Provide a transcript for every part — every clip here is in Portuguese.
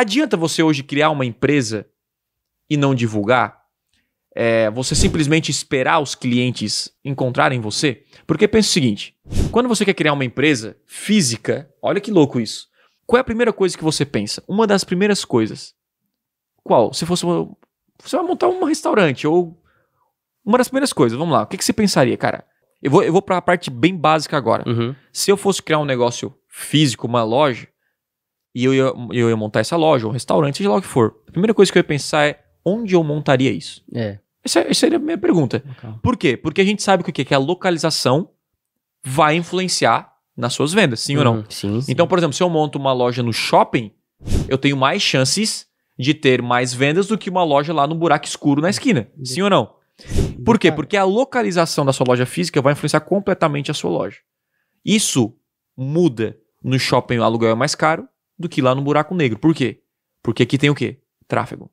Adianta você hoje criar uma empresa e não divulgar? É, você simplesmente esperar os clientes encontrarem você? Porque pensa o seguinte: quando você quer criar uma empresa física, olha que louco isso. Qual é a primeira coisa que você pensa? Uma das primeiras coisas. Qual? Se fosse uma, você vai montar um restaurante ou uma das primeiras coisas. Vamos lá. O que, que você pensaria, cara? Eu vou, eu vou para a parte bem básica agora. Uhum. Se eu fosse criar um negócio físico, uma loja, e eu ia, eu ia montar essa loja, um restaurante, seja lá o que for, a primeira coisa que eu ia pensar é onde eu montaria isso? É. Essa, essa seria a minha pergunta. Okay. Por quê? Porque a gente sabe que Que a localização vai influenciar nas suas vendas, sim uhum, ou não? Uhum, sim, sim. Então, por exemplo, se eu monto uma loja no shopping, eu tenho mais chances de ter mais vendas do que uma loja lá no buraco escuro na esquina. Sim ou não? Por quê? Porque a localização da sua loja física vai influenciar completamente a sua loja. Isso muda no shopping o aluguel é mais caro, do que lá no buraco negro. Por quê? Porque aqui tem o quê? Tráfego.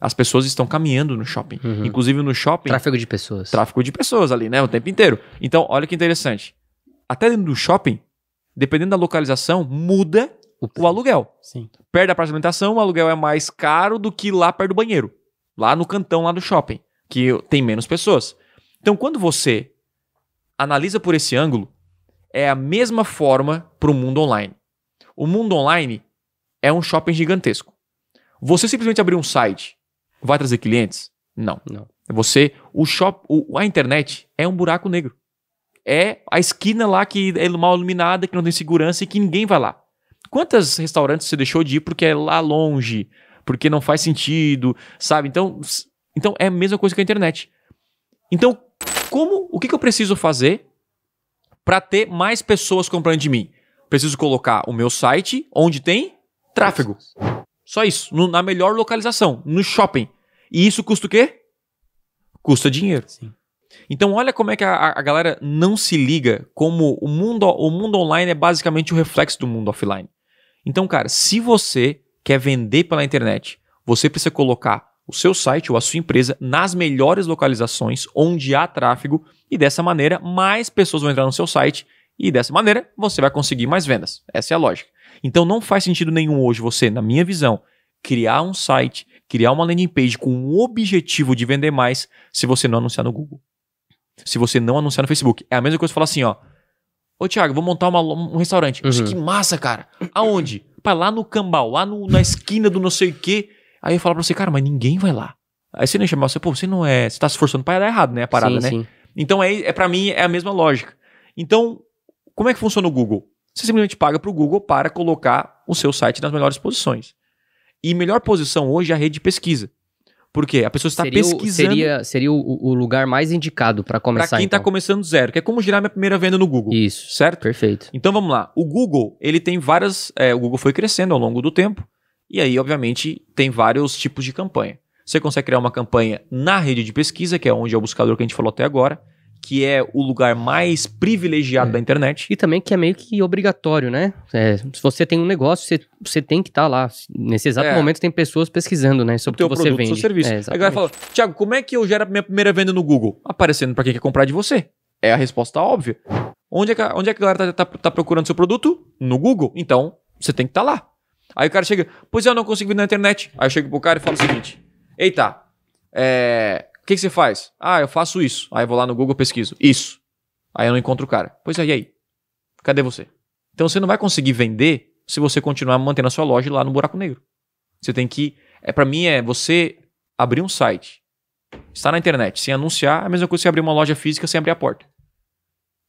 As pessoas estão caminhando no shopping. Uhum. Inclusive no shopping. Tráfego de pessoas. Tráfego de pessoas ali, né? O tempo inteiro. Então, olha que interessante. Até dentro do shopping, dependendo da localização, muda o, o aluguel. Sim. Perto da apartamentação, o aluguel é mais caro do que lá perto do banheiro. Lá no cantão, lá do shopping. Que tem menos pessoas. Então, quando você analisa por esse ângulo, é a mesma forma para o mundo online. O mundo online é um shopping gigantesco. Você simplesmente abrir um site vai trazer clientes? Não. Não. Você, o shop, o, a internet é um buraco negro. É a esquina lá que é mal iluminada, que não tem segurança e que ninguém vai lá. Quantos restaurantes você deixou de ir porque é lá longe, porque não faz sentido, sabe? Então, então é a mesma coisa que a internet. Então, como, o que, que eu preciso fazer para ter mais pessoas comprando de mim? preciso colocar o meu site onde tem tráfego. Só isso, no, na melhor localização, no shopping. E isso custa o quê? Custa dinheiro. Sim. Então olha como é que a, a galera não se liga, como o mundo, o mundo online é basicamente o reflexo do mundo offline. Então, cara, se você quer vender pela internet, você precisa colocar o seu site ou a sua empresa nas melhores localizações onde há tráfego e dessa maneira mais pessoas vão entrar no seu site e dessa maneira você vai conseguir mais vendas. Essa é a lógica. Então não faz sentido nenhum hoje você, na minha visão, criar um site, criar uma landing page com o objetivo de vender mais se você não anunciar no Google. Se você não anunciar no Facebook. É a mesma coisa que falar assim, ó. Ô, Thiago, vou montar uma, um restaurante. Uhum. Que massa, cara. Aonde? Pra lá no Cambau, lá no, na esquina do não sei o quê. Aí eu falo pra você, cara, mas ninguém vai lá. Aí você nem chama você, pô, você não é. Você tá se esforçando pra dar errado, né? A parada, sim, né? Sim. Então é, é para mim é a mesma lógica. Então, como é que funciona o Google? Você simplesmente paga para o Google para colocar o seu site nas melhores posições. E melhor posição hoje é a rede de pesquisa. Por quê? A pessoa está seria pesquisando. O, seria, seria o, o, lugar mais indicado para começar. Para quem está então. começando do zero, que é como gerar minha primeira venda no Google. Isso. Certo? Perfeito. Então vamos lá. O Google, ele tem várias. É, o Google foi crescendo ao longo do tempo. E aí, obviamente, tem vários tipos de campanha. Você consegue criar uma campanha na rede de pesquisa, que é onde é o buscador que a gente falou até agora que é o lugar mais privilegiado é. da internet. E também que é meio que obrigatório, né? É, se você tem um negócio, você, você tem que estar tá lá. Nesse exato é. momento tem pessoas pesquisando, né? Sobre o que você produto, vende. Seu serviço. É, Aí a galera fala, Tiago, como é que eu gero a minha primeira venda no Google? Aparecendo para quem quer comprar de você. É a resposta óbvia. Onde é que, onde é que a galera tá, tá, tá procurando seu produto? No Google. Então, você tem que estar tá lá. Aí o cara chega, pois eu não consigo vir na internet. Aí eu chego pro cara e falo o seguinte: Eita, é, que, que você faz? Ah, eu faço isso. Aí eu vou lá no Google pesquiso. Isso. Aí eu não encontro o cara. Pois é, e aí? Cadê você? Então você não vai conseguir vender se você continuar mantendo a sua loja lá no buraco negro. Você tem que. É, para mim, é você abrir um site, estar na internet, sem anunciar, é a mesma coisa que você abrir uma loja física sem abrir a porta.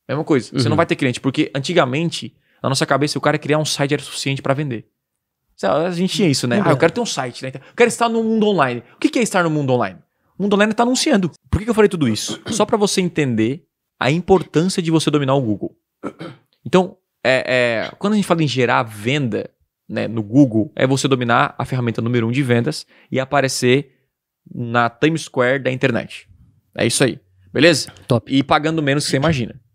Mesma coisa. Uhum. Você não uhum. vai ter cliente, porque antigamente, na nossa cabeça, o cara criar um site era suficiente para vender. A gente tinha isso, né? Uhum. Ah, eu quero ter um site, né? Eu quero estar no mundo online. O que é estar no mundo online? Mundo online está anunciando. Por que, que eu falei tudo isso? Só para você entender a importância de você dominar o Google. Então, é, é, quando a gente fala em gerar venda né, no Google, é você dominar a ferramenta número um de vendas e aparecer na Times Square da internet. É isso aí. Beleza? Top. E pagando menos que você imagina.